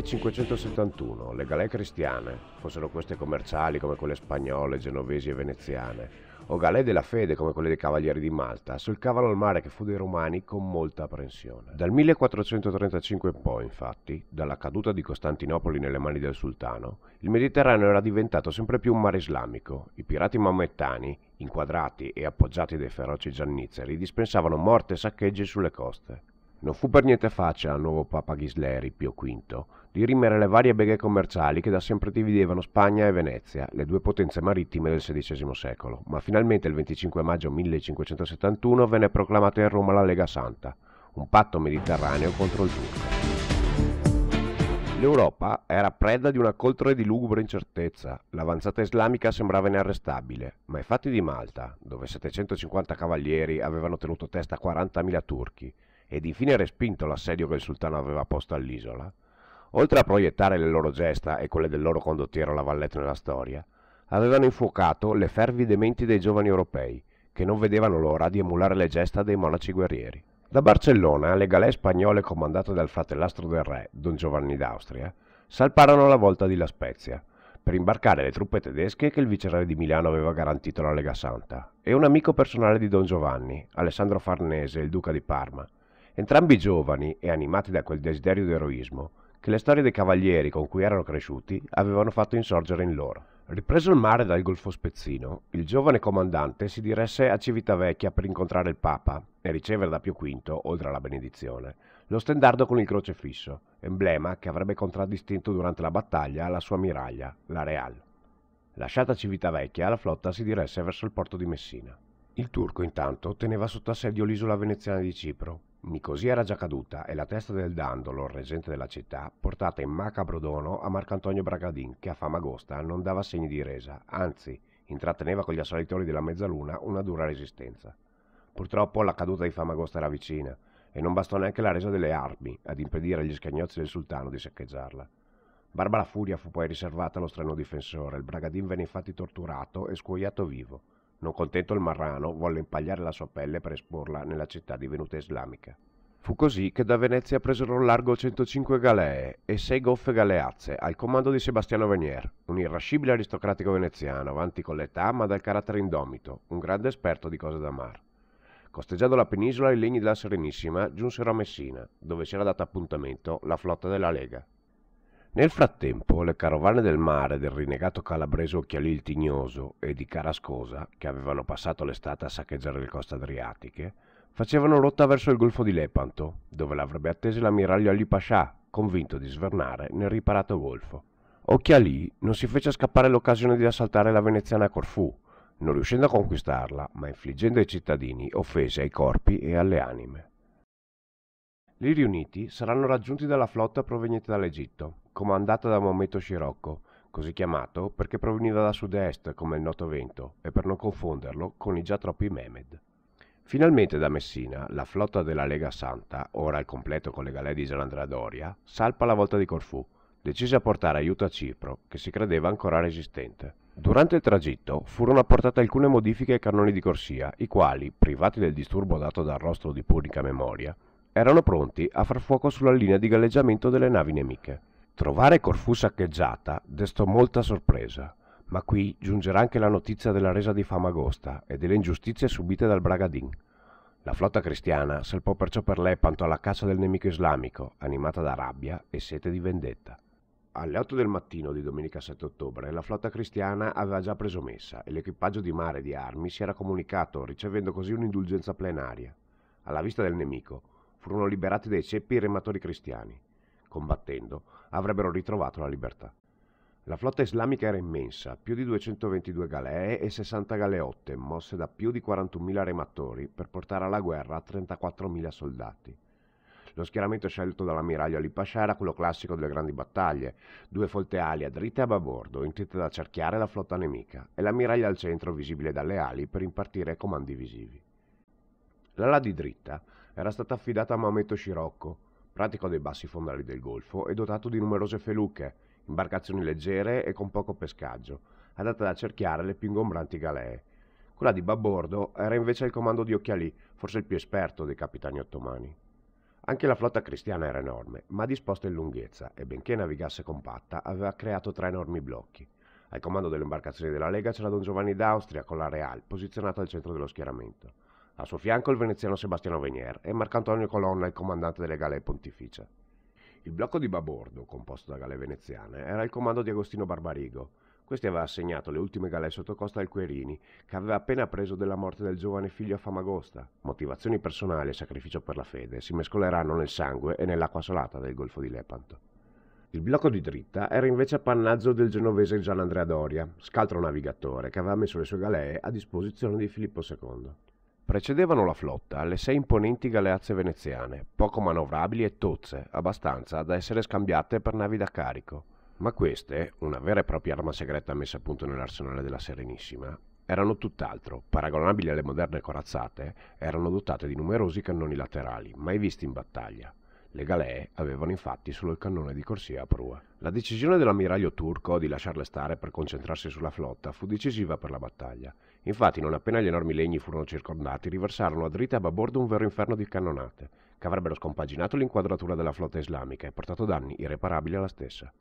1571 le galee cristiane, fossero queste commerciali come quelle spagnole, genovesi e veneziane, o galee della fede come quelle dei cavalieri di Malta, solcavano il mare che fu dei romani con molta apprensione. Dal 1435 in poi, infatti, dalla caduta di Costantinopoli nelle mani del sultano, il Mediterraneo era diventato sempre più un mare islamico. I pirati maomettani, inquadrati e appoggiati dai feroci giannizzeri, dispensavano morte e saccheggi sulle coste. Non fu per niente facile al nuovo Papa Ghisleri, Pio V, dirimere le varie beghe commerciali che da sempre dividevano Spagna e Venezia, le due potenze marittime del XVI secolo, ma finalmente il 25 maggio 1571 venne proclamata in Roma la Lega Santa, un patto mediterraneo contro il turco. L'Europa era preda di una coltre di lugubre incertezza. L'avanzata islamica sembrava inarrestabile, ma i fatti di Malta, dove 750 cavalieri avevano tenuto testa a 40.000 turchi, ed infine respinto l'assedio che il sultano aveva posto all'isola, oltre a proiettare le loro gesta e quelle del loro condottiero valletta nella storia, avevano infuocato le fervide menti dei giovani europei, che non vedevano l'ora di emulare le gesta dei monaci guerrieri. Da Barcellona, le galee spagnole comandate dal fratellastro del re, Don Giovanni d'Austria, salparono la volta di La Spezia, per imbarcare le truppe tedesche che il viceré di Milano aveva garantito alla Lega Santa, e un amico personale di Don Giovanni, Alessandro Farnese, il duca di Parma, entrambi giovani e animati da quel desiderio d'eroismo che le storie dei cavalieri con cui erano cresciuti avevano fatto insorgere in loro. Ripreso il mare dal Golfo Spezzino, il giovane comandante si diresse a Civitavecchia per incontrare il Papa e ricevere da Pio V, oltre alla benedizione, lo stendardo con il crocefisso, emblema che avrebbe contraddistinto durante la battaglia la sua miraglia, la Real. Lasciata Civitavecchia, la flotta si diresse verso il porto di Messina. Il turco intanto teneva sotto assedio l'isola veneziana di Cipro, Nicosia era già caduta e la testa del Dandolo, reggente della città, portata in macabro dono a Marcantonio Bragadin, che a Famagosta non dava segni di resa, anzi intratteneva con gli assalitori della mezzaluna una dura resistenza. Purtroppo la caduta di Famagosta era vicina e non bastò neanche la resa delle armi ad impedire agli scagnozzi del sultano di saccheggiarla. Barbara Furia fu poi riservata allo strano difensore, il Bragadin venne infatti torturato e scuoiato vivo non contento il marrano, volle impagliare la sua pelle per esporla nella città divenuta islamica. Fu così che da Venezia presero largo 105 galee e 6 goffe galeazze al comando di Sebastiano Venier, un irrascibile aristocratico veneziano, avanti con l'età ma dal carattere indomito, un grande esperto di cose da mar. Costeggiando la penisola, i legni della Serenissima giunsero a Messina, dove si era data appuntamento la flotta della Lega. Nel frattempo le carovane del mare del rinnegato calabrese Occhiali il Tignoso e di Carascosa, che avevano passato l'estate a saccheggiare le coste adriatiche, facevano rotta verso il golfo di Lepanto, dove l'avrebbe attesa l'ammiraglio Ali Pascià, convinto di svernare nel riparato golfo. Occhiali non si fece scappare l'occasione di assaltare la veneziana Corfù, non riuscendo a conquistarla, ma infliggendo ai cittadini offese ai corpi e alle anime. Lì riuniti saranno raggiunti dalla flotta proveniente dall'Egitto, comandata da Maometto Scirocco, così chiamato perché proveniva da sud-est come il noto vento e per non confonderlo con i già troppi Mehmed. Finalmente da Messina, la flotta della Lega Santa, ora al completo con le galee di Islandra Doria, salpa la volta di Corfù, decise a portare aiuto a Cipro, che si credeva ancora resistente. Durante il tragitto furono apportate alcune modifiche ai cannoni di corsia, i quali, privati del disturbo dato dal rostro di punica memoria, erano pronti a far fuoco sulla linea di galleggiamento delle navi nemiche. Trovare Corfù saccheggiata destò molta sorpresa, ma qui giungerà anche la notizia della resa di Famagosta e delle ingiustizie subite dal Bragadin. La flotta cristiana salpò perciò per Lepanto alla caccia del nemico islamico, animata da rabbia e sete di vendetta. Alle 8 del mattino di domenica 7 ottobre la flotta cristiana aveva già preso messa e l'equipaggio di mare e di armi si era comunicato, ricevendo così un'indulgenza plenaria. Alla vista del nemico furono liberati dai ceppi i rematori cristiani combattendo, avrebbero ritrovato la libertà. La flotta islamica era immensa, più di 222 galee e 60 galeotte, mosse da più di 41.000 rematori per portare alla guerra 34.000 soldati. Lo schieramento scelto dall'ammiraglio Ali Pasha era quello classico delle grandi battaglie, due folte ali a dritta e a babordo intente ad accerchiare la flotta nemica, e l'ammiraglio al centro visibile dalle ali per impartire comandi visivi. L'ala di dritta era stata affidata a Maometto Scirocco, Pratico dei bassi fondali del golfo e dotato di numerose feluche, imbarcazioni leggere e con poco pescaggio, adatte ad accerchiare le più ingombranti galee. Quella di Babordo era invece il comando di Occhialì, forse il più esperto dei capitani ottomani. Anche la flotta cristiana era enorme, ma disposta in lunghezza e benché navigasse compatta aveva creato tre enormi blocchi. Al comando delle imbarcazioni della Lega c'era Don Giovanni d'Austria con la Real, posizionata al centro dello schieramento. Al suo fianco il veneziano Sebastiano Venier e Marcantonio Colonna, il comandante delle galee pontificie. Il blocco di Babordo, composto da galee veneziane, era il comando di Agostino Barbarigo. Questi aveva assegnato le ultime galee sottocosta al Querini, che aveva appena preso della morte del giovane figlio a Famagosta. Motivazioni personali e sacrificio per la fede si mescoleranno nel sangue e nell'acqua salata del Golfo di Lepanto. Il blocco di dritta era invece appannaggio del genovese Gian Andrea Doria, scaltro navigatore che aveva messo le sue galee a disposizione di Filippo II. Precedevano la flotta le sei imponenti galeazze veneziane, poco manovrabili e tozze, abbastanza da essere scambiate per navi da carico. Ma queste, una vera e propria arma segreta messa a punto nell'arsenale della Serenissima, erano tutt'altro, paragonabili alle moderne corazzate, erano dotate di numerosi cannoni laterali, mai visti in battaglia, le galee avevano infatti solo il cannone di corsia a prua. La decisione dell'ammiraglio turco di lasciarle stare per concentrarsi sulla flotta fu decisiva per la battaglia. Infatti, non appena gli enormi legni furono circondati, riversarono a dritta e a bordo un vero inferno di cannonate, che avrebbero scompaginato l'inquadratura della flotta islamica e portato danni irreparabili alla stessa.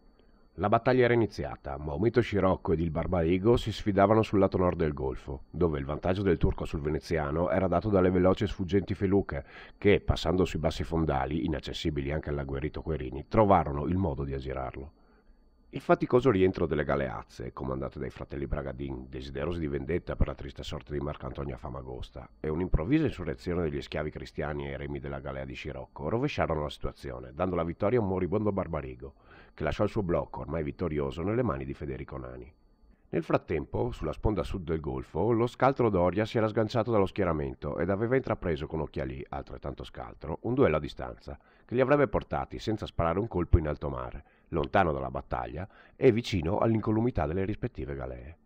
La battaglia era iniziata, Maometo Scirocco ed il Barbarigo si sfidavano sul lato nord del golfo, dove il vantaggio del turco sul veneziano era dato dalle veloci e sfuggenti feluche, che, passando sui bassi fondali, inaccessibili anche all'agguerrito Querini, trovarono il modo di aggirarlo. Il faticoso rientro delle galeazze, comandate dai fratelli Bragadin, desiderosi di vendetta per la triste sorte di Marcantonio a Famagosta, e un'improvvisa insurrezione degli schiavi cristiani e remi della Galea di Scirocco rovesciarono la situazione, dando la vittoria a un moribondo barbarigo che lasciò il suo blocco, ormai vittorioso, nelle mani di Federico Nani. Nel frattempo, sulla sponda sud del golfo, lo scaltro Doria si era sganciato dallo schieramento ed aveva intrapreso con occhiali, altrettanto scaltro, un duello a distanza, che li avrebbe portati senza sparare un colpo in alto mare, lontano dalla battaglia e vicino all'incolumità delle rispettive galee.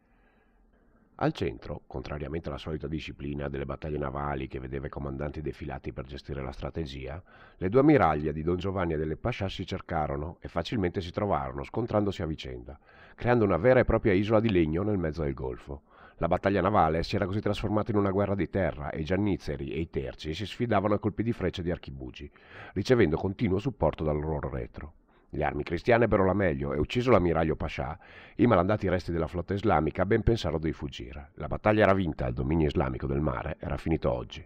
Al centro, contrariamente alla solita disciplina delle battaglie navali che vedeva i comandanti defilati per gestire la strategia, le due ammiraglie di Don Giovanni e delle Pascià si cercarono e facilmente si trovarono scontrandosi a vicenda, creando una vera e propria isola di legno nel mezzo del golfo. La battaglia navale si era così trasformata in una guerra di terra e i giannizzeri e i terzi si sfidavano a colpi di frecce di archibugi, ricevendo continuo supporto dal loro retro. Le armi cristiane ebbero la meglio e ucciso l'ammiraglio Pascià, i malandati resti della flotta islamica ben pensarono di fuggire. La battaglia era vinta, il dominio islamico del mare era finito oggi.